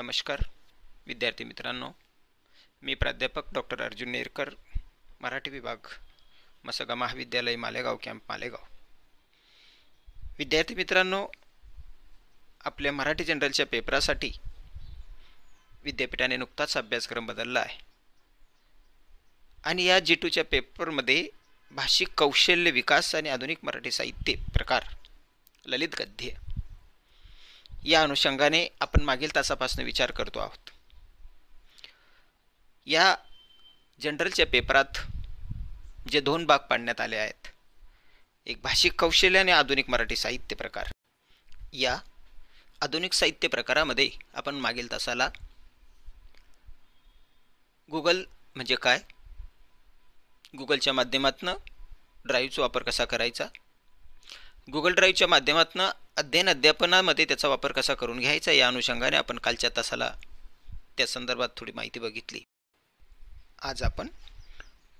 नमस्कार विद्यार्थी मित्रांनो मी प्राध्यापक डॉक्टर अर्जुन नेरकर मराठी विभाग मसगा महाविद्यालय मालेगाव कॅम्प मालेगाव विद्यार्थी मित्रांनो आपल्या मराठी जनरलच्या पेपरासाठी विद्यापीठाने नुकताच अभ्यासक्रम बदलला आहे आणि या जी टूच्या पेपरमध्ये भाषिक कौशल्य विकास आणि आधुनिक मराठी साहित्य प्रकार ललित गद्य या अनुषंगाने आपण मागील तासापासून विचार करतो आहोत या जनरलच्या पेपरात जे दोन भाग पाडण्यात आले आहेत एक भाषिक कौशल्य आणि आधुनिक मराठी साहित्य प्रकार या आधुनिक साहित्य प्रकारामध्ये आपण मागील तासाला गुगल म्हणजे काय गुगलच्या माध्यमातून ड्राईव्हचा वापर कसा करायचा गुगल ड्राईव्हच्या माध्यमातून अध्ययन अध्यापनामध्ये त्याचा वापर कसा करून घ्यायचा या अनुषंगाने आपण कालच्या तासाला त्या संदर्भात थोडी माहिती बघितली आज आपण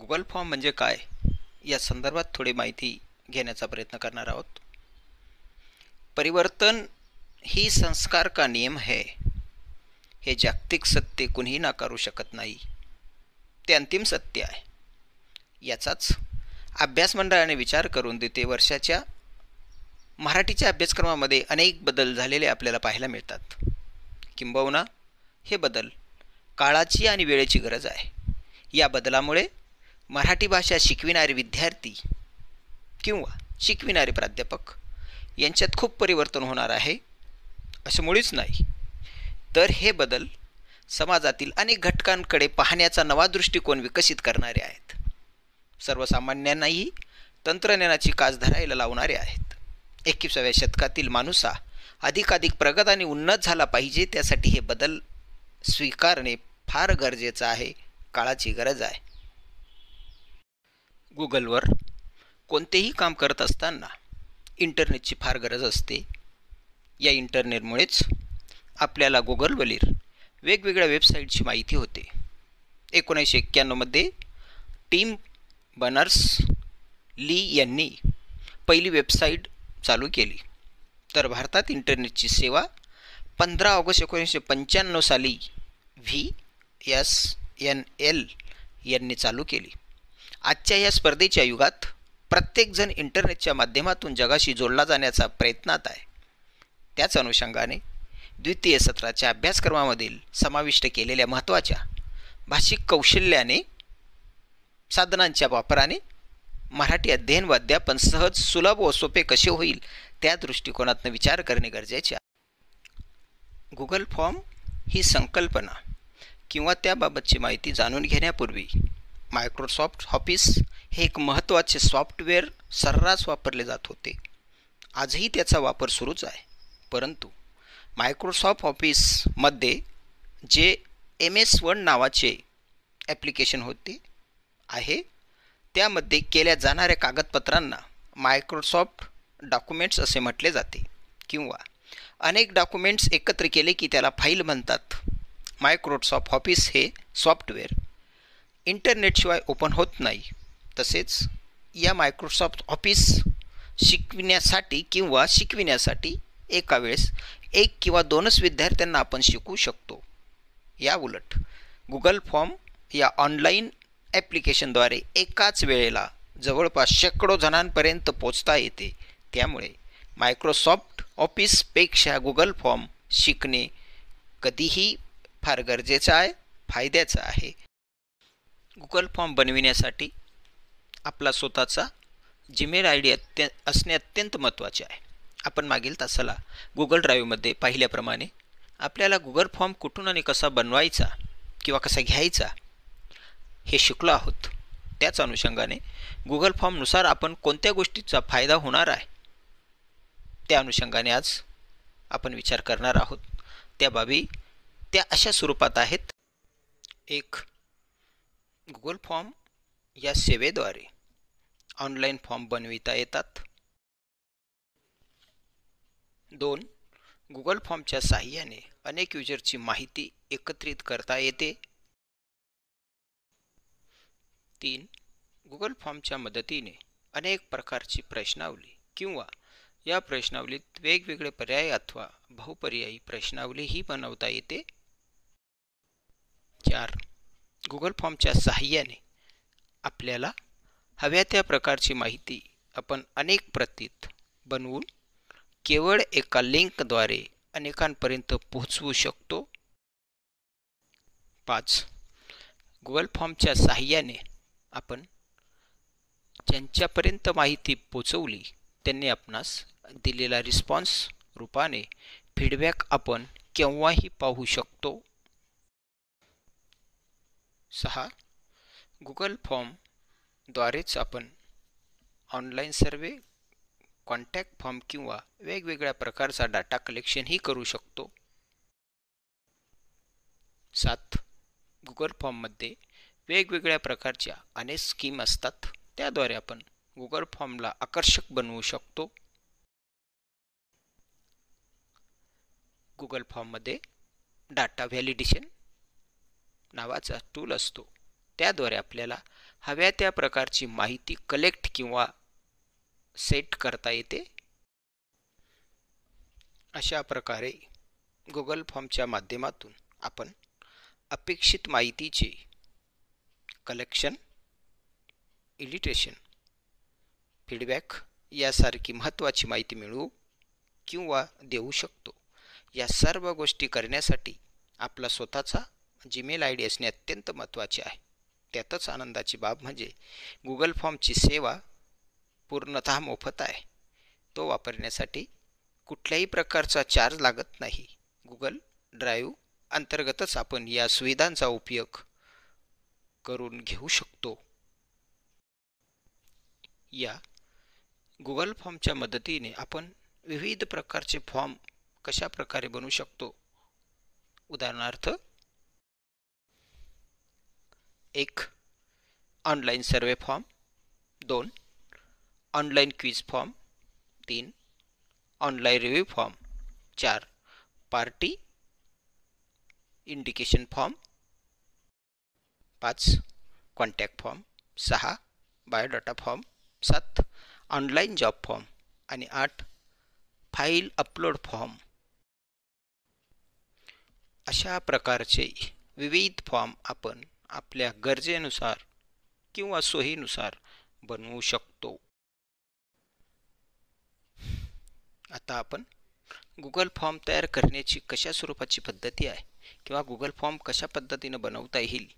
गुगल फॉर्म म्हणजे काय या संदर्भात थोडी माहिती घेण्याचा प्रयत्न करणार आहोत परिवर्तन ही संस्कार का नियम है हे जागतिक सत्य कुणीही नाकारू शकत नाही ते अंतिम सत्य आहे याचाच अभ्यास मंडळाने विचार करून देते वर्षाच्या मराठीच्या अभ्यासक्रमामध्ये अनेक बदल झालेले आपल्याला पाहायला मिळतात किंबहुना हे बदल काळाची आणि वेळेची गरज आहे या बदलामुळे मराठी भाषा शिकविणारे विद्यार्थी किंवा शिकविणारे प्राध्यापक यांच्यात खूप परिवर्तन होणार आहे असं मुळीच नाही तर हे बदल समाजातील अनेक घटकांकडे पाहण्याचा नवा दृष्टिकोन विकसित करणारे आहेत सर्वसामान्यांनाही तंत्रज्ञानाची कास धरायला लावणारे आहेत एकविसाव्या शतकातील माणूस अधिकाधिक प्रगत आणि उन्नत झाला पाहिजे त्यासाठी हे बदल स्वीकारणे फार गरजेचं आहे काळाची गरज आहे गुगलवर कोणतेही काम करत असताना इंटरनेटची फार गरज असते या इंटरनेटमुळेच आपल्याला गुगलवरील वेगवेगळ्या वेबसाईटची माहिती होते एकोणीसशे एक्क्याण्णवमध्ये टीम बनर्स ली यांनी पहिली वेबसाईट चालू केली तर भारतात इंटरनेटची सेवा पंधरा ऑगस्ट एकोणीसशे पंच्याण्णव साली व्ही एस एन एल यांनी चालू केली आजच्या या स्पर्धेच्या युगात प्रत्येकजण इंटरनेटच्या माध्यमातून जगाशी जोडला जाण्याचा प्रयत्नात आहे त्याच अनुषंगाने द्वितीय सत्राच्या अभ्यासक्रमामधील समाविष्ट केलेल्या महत्त्वाच्या भाषिक कौशल्याने साधनांच्या वापराने मराठी अध्ययन व अध्यापन सहज सुलभ व सोपे कसे होईल त्या दृष्टिकोनातनं विचार करणे गरजेचे आहे गुगल फॉर्म ही संकल्पना किंवा त्याबाबतची माहिती जाणून घेण्यापूर्वी मायक्रोसॉफ्ट ऑफिस हे एक महत्त्वाचे सॉफ्टवेअर सर्रास वापरले जात होते आजही त्याचा वापर सुरूच आहे परंतु मायक्रोसॉफ्ट ऑफिसमध्ये जे एम एस वन नावाचे ॲप्लिकेशन होते आहे त्यामध्ये केल्या जाणाऱ्या कागदपत्रांना मायक्रोसॉफ्ट डॉक्युमेंट्स असे म्हटले जाते किंवा अनेक डॉक्युमेंट्स एकत्र केले की त्याला फाईल म्हणतात मायक्रोसॉफ्ट ऑफिस हे सॉफ्टवेअर इंटरनेटशिवाय ओपन होत नाही तसेच या मायक्रोसॉफ्ट ऑफिस शिकविण्यासाठी किंवा शिकविण्यासाठी एका वेळेस एक किंवा दोनच विद्यार्थ्यांना आपण शिकू शकतो या उलट गुगल फॉर्म या ऑनलाईन ॲप्लिकेशनद्वारे एकाच वेळेला जवळपास शेकडो जणांपर्यंत पोचता येते त्यामुळे मायक्रोसॉफ्ट ऑफिसपेक्षा गुगल फॉर्म शिकणे कधीही फार गरजेचं आहे फायद्याचं आहे गुगल फॉर्म बनविण्यासाठी आपला स्वतःचा जीमेल आय डी अत्य असणे अत्यंत महत्त्वाचे आहे आपण मागील तासाला गुगल ड्राईव्हमध्ये पाहिल्याप्रमाणे आपल्याला गुगल फॉर्म कुठून आणि कसा बनवायचा किंवा कसा घ्यायचा हे शिकलो आहोत त्याच अनुषंगाने गुगल फॉर्मनुसार आपण कोणत्या गोष्टीचा फायदा होणार आहे त्या अनुषंगाने आज आपण विचार करणार आहोत त्या बाबी त्या अशा स्वरूपात आहेत एक गुगल फॉर्म या सेवेद्वारे ऑनलाईन फॉर्म बनविता येतात दोन गुगल फॉर्मच्या सहाय्याने अनेक युजरची माहिती एकत्रित करता येते तीन गुगल फॉर्मच्या मदतीने अनेक प्रकारची प्रश्नावली किंवा या प्रश्नावलीत वेगवेगळे पर्याय अथवा बहुपर्यायी प्रश्नावलीही बनवता येते चार गुगल फॉर्मच्या सहाय्याने आपल्याला हव्या त्या प्रकारची माहिती आपण अनेक प्रतीत बनवून केवळ एका लिंकद्वारे अनेकांपर्यंत पोहोचवू शकतो पाच गुगल फॉर्मच्या सहाय्याने आपण ज्यांच्यापर्यंत माहिती पोचवली त्यांनी आपणास दिलेला रिस्पॉन्स रूपाने फीडबॅक आपण केव्हाही पाहू शकतो सहा गुगल फॉर्मद्वारेच आपण ऑनलाईन सर्वे कॉन्टॅक्ट फॉर्म किंवा वेगवेगळ्या प्रकारचा डाटा कलेक्शनही करू शकतो सात गुगल फॉर्ममध्ये वेगवेगळ्या प्रकारच्या अनेक स्कीम असतात त्याद्वारे आपण गुगल फॉर्मला आकर्षक बनवू शकतो गुगल फॉर्ममध्ये डाटा व्हॅलिडेशन नावाचा टूल असतो त्याद्वारे आपल्याला हव्या त्या प्रकारची माहिती कलेक्ट किंवा सेट करता येते अशा प्रकारे गुगल फॉर्मच्या माध्यमातून आपण अपेक्षित माहितीचे कलेक्शन इडिटेशन फीडबॅक यासारखी महत्त्वाची माहिती मिळवू किंवा देऊ शकतो या सर्व गोष्टी करण्यासाठी आपला स्वतःचा जीमेल आय डी असणे अत्यंत महत्त्वाचे आहे त्यातच आनंदाची बाब म्हणजे गुगल फॉर्मची सेवा पूर्णत मोफत आहे तो वापरण्यासाठी कुठल्याही प्रकारचा चार्ज लागत नाही गुगल ड्राईव्ह अंतर्गतच आपण या सुविधांचा उपयोग करून घेऊ शकतो या गुगल फॉर्मच्या मदतीने आपण विविध प्रकारचे फॉर्म कशा प्रकारे बनवू शकतो उदाहरणार्थ एक ऑनलाईन सर्वे फॉर्म दोन ऑनलाईन क्विज फॉर्म तीन ऑनलाईन रिव्ह्यू फॉर्म चार पार्टी इंडिकेशन फॉर्म पाच कॉन्टॅक्ट फॉर्म सहा बायोडाटा फॉर्म सात ऑनलाईन जॉब फॉर्म आणि आठ फाईल अपलोड फॉर्म अशा प्रकारचे विविध फॉर्म आपण आपल्या गरजेनुसार किंवा सोयीनुसार बनवू शकतो आता आपण गुगल फॉर्म तयार करण्याची कशा स्वरूपाची पद्धती आहे किंवा गुगल फॉर्म कशा पद्धतीनं बनवता येईल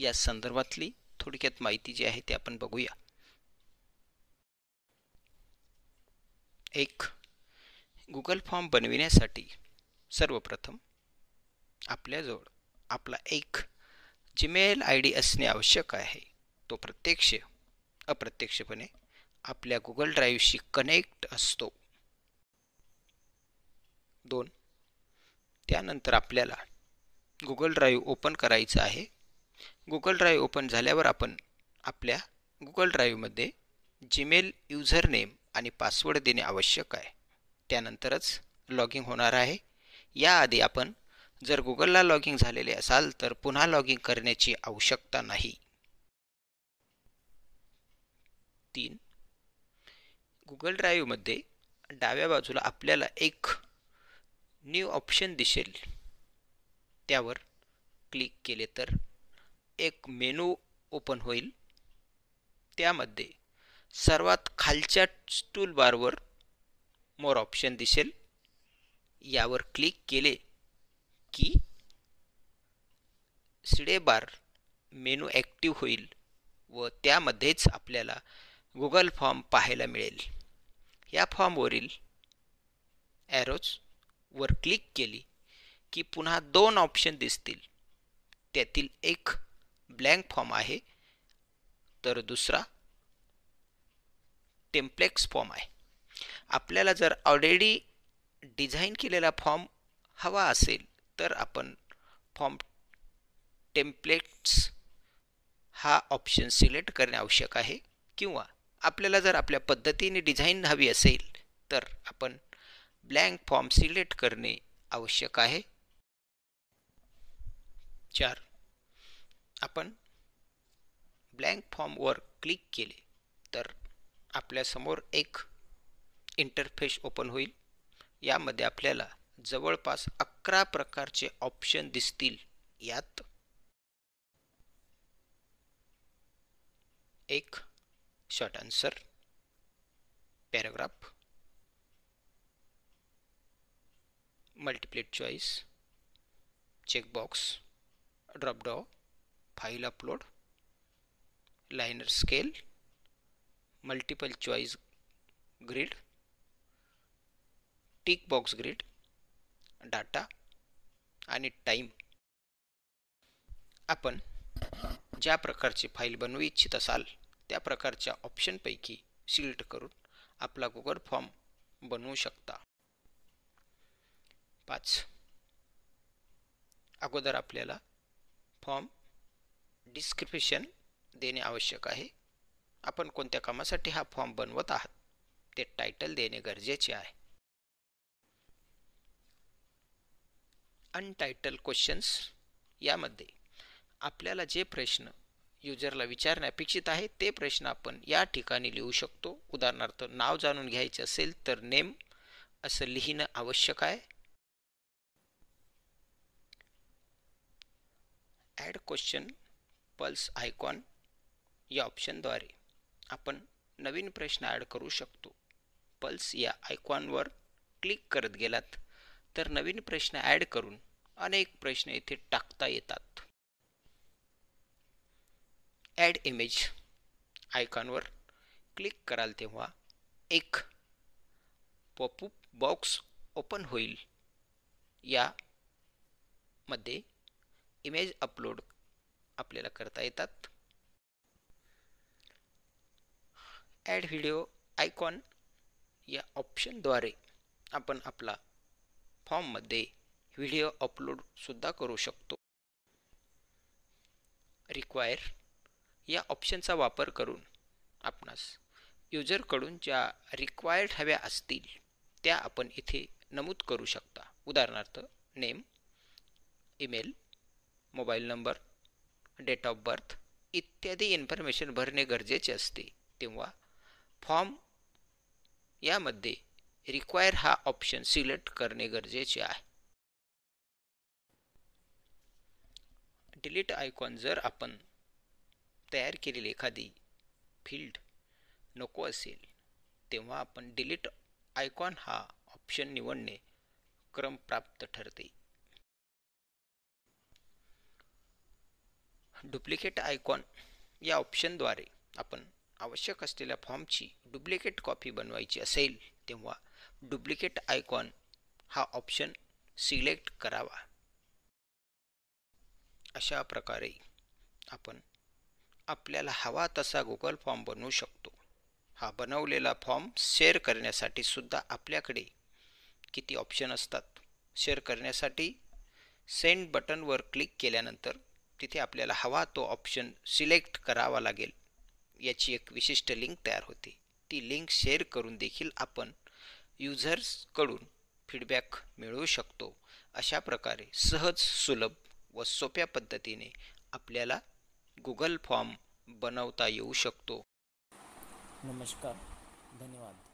या संदर्भातली थोडक्यात माहिती जी आहे ती आपण बघूया एक गुगल फॉर्म बनविण्यासाठी सर्वप्रथम आपल्याजवळ आपला एक जीमेल आय डी असणे आवश्यक आहे तो प्रत्यक्ष अप्रत्यक्षपणे आपल्या गुगल ड्राईव्हशी कनेक्ट असतो दोन त्यानंतर आपल्याला गुगल ड्राईव्ह ओपन करायचं आहे गुगल ड्राईव्ह ओपन झाल्यावर आपण आपल्या गुगल ड्राईव्हमध्ये जीमेल युझर नेम आणि पासवर्ड देणे आवश्यक आहे त्यानंतरच लॉगिंग होणार आहे याआधी आपण जर गुगलला लॉगिंग झालेले असाल तर पुन्हा लॉगिंग करण्याची आवश्यकता नाही तीन गुगल ड्राईव्हमध्ये डाव्या बाजूला आपल्याला एक न्यू ऑप्शन दिसेल त्यावर क्लिक केले तर एक मेनू ओपन होईल त्यामध्ये सर्वात खालच्या टूलबारवर मोर ऑप्शन दिसेल यावर क्लिक केले की सिडेबार मेनू ॲक्टिव्ह होईल व त्यामध्येच आपल्याला गुगल फॉर्म पाहायला मिळेल या फॉर्मवरील ॲरोज वर क्लिक केली की पुन्हा दोन ऑप्शन दिसतील त्यातील एक ब्लँक फॉर्म आहे तर दुसरा टेम्प्लेक्स फॉर्म आहे आपल्याला जर ऑलरेडी डिझाईन केलेला फॉर्म हवा असेल तर आपण फॉर्म टेम्प्लेट्स हा ऑप्शन सिलेक्ट करणे आवश्यक आहे किंवा आपल्याला जर आपल्या पद्धतीने डिझाईन हवी असेल तर आपण ब्लँक फॉर्म सिलेक्ट करणे आवश्यक आहे चार आपण ब्लँक फॉर्मवर क्लिक केले तर आपल्यासमोर एक इंटरफेस ओपन होईल यामध्ये आपल्याला जवळपास अकरा प्रकारचे ऑप्शन दिसतील यात एक short answer paragraph multiple choice checkbox dropdown file upload liner scale multiple choice grid tick box grid data आणि टाईम आपण ज्या प्रकारची फाईल बनवू इच्छित असाल त्या प्रकारच्या ऑप्शनपैकी सिलेक्ट करून आपला गुगल फॉर्म बनवू शकता पाच अगोदर आपल्याला फॉर्म डिस्क्रिप्शन देणे आवश्यक आहे आपण कोणत्या कामासाठी हा फॉर्म बनवत आहात ते टायटल देणे गरजेचे आहे अनटायटल क्वेश्चन्स यामध्ये आपल्याला जे प्रश्न युजरला विचारणे अपेक्षित आहे ते प्रश्न आपण या ठिकाणी लिहू शकतो उदाहरणार्थ नाव जाणून घ्यायचे असेल तर नेम असं लिहिणं आवश्यक आहे ॲड क्वेश्चन पल्स आयकॉन या ऑप्शनद्वारे आपण नवीन प्रश्न ॲड करू शकतो पल्स या आयकॉनवर क्लिक करत गेलात तर नवीन प्रश्न ॲड करून अनेक प्रश्न येथे टाकता येतात ॲड इमेज आयकॉनवर क्लिक कराल तेव्हा एक पॉपअप बॉक्स ओपन होईल यामध्ये इमेज अपलोड आपल्याला करता येतात ॲड व्हिडिओ आयकॉन या ऑप्शनद्वारे आपण आपला फॉर्ममध्ये व्हिडिओ अपलोडसुद्धा करू शकतो रिक्वायर या ऑप्शनचा वापर करून आपणास युजरकडून ज्या रिक्वायर्ड हव्या असतील त्या आपण इथे नमूद करू शकता उदाहरणार्थ name email mobile number date of birth इत्यादी इन्फॉर्मेशन भरणे गरजेचे असते तेव्हा फॉर्म यामध्ये रिक्वायर हा ऑप्शन सिलेक्ट करणे गरजेचे आहे डिलीट आयकॉन जर आपण तयार केलेली एखादी फील्ड नको असेल तेव्हा आपण डिलीट आयकॉन हा ऑप्शन निवडणे क्रमप्राप्त ठरते डुप्लिकेट आयकॉन या ऑप्शनद्वारे आपण आवश्यक असलेल्या फॉर्मची डुप्लिकेट कॉपी बनवायची असेल तेव्हा डुप्लिकेट आयकॉन हा ऑप्शन सिलेक्ट करावा अशा प्रकारे आपण आपल्याला हवा तसा गुगल फॉर्म बनवू शकतो हा बनवलेला फॉर्म शेअर करण्यासाठी सुद्धा आपल्याकडे किती ऑप्शन असतात शेअर करण्यासाठी सेंड बटनवर क्लिक केल्यानंतर तिथे आपल्याला हवा तो ऑप्शन सिलेक्ट करावा लागेल याची एक विशिष्ट लिंक तयार होते ती लिंक शेअर करून देखील आपण युझर्सकडून फीडबॅक मिळवू शकतो अशा प्रकारे सहज सुलभ व सोप्या पद्धतीने आपल्याला गुगल फॉर्म बनवता येऊ शकतो नमस्कार धन्यवाद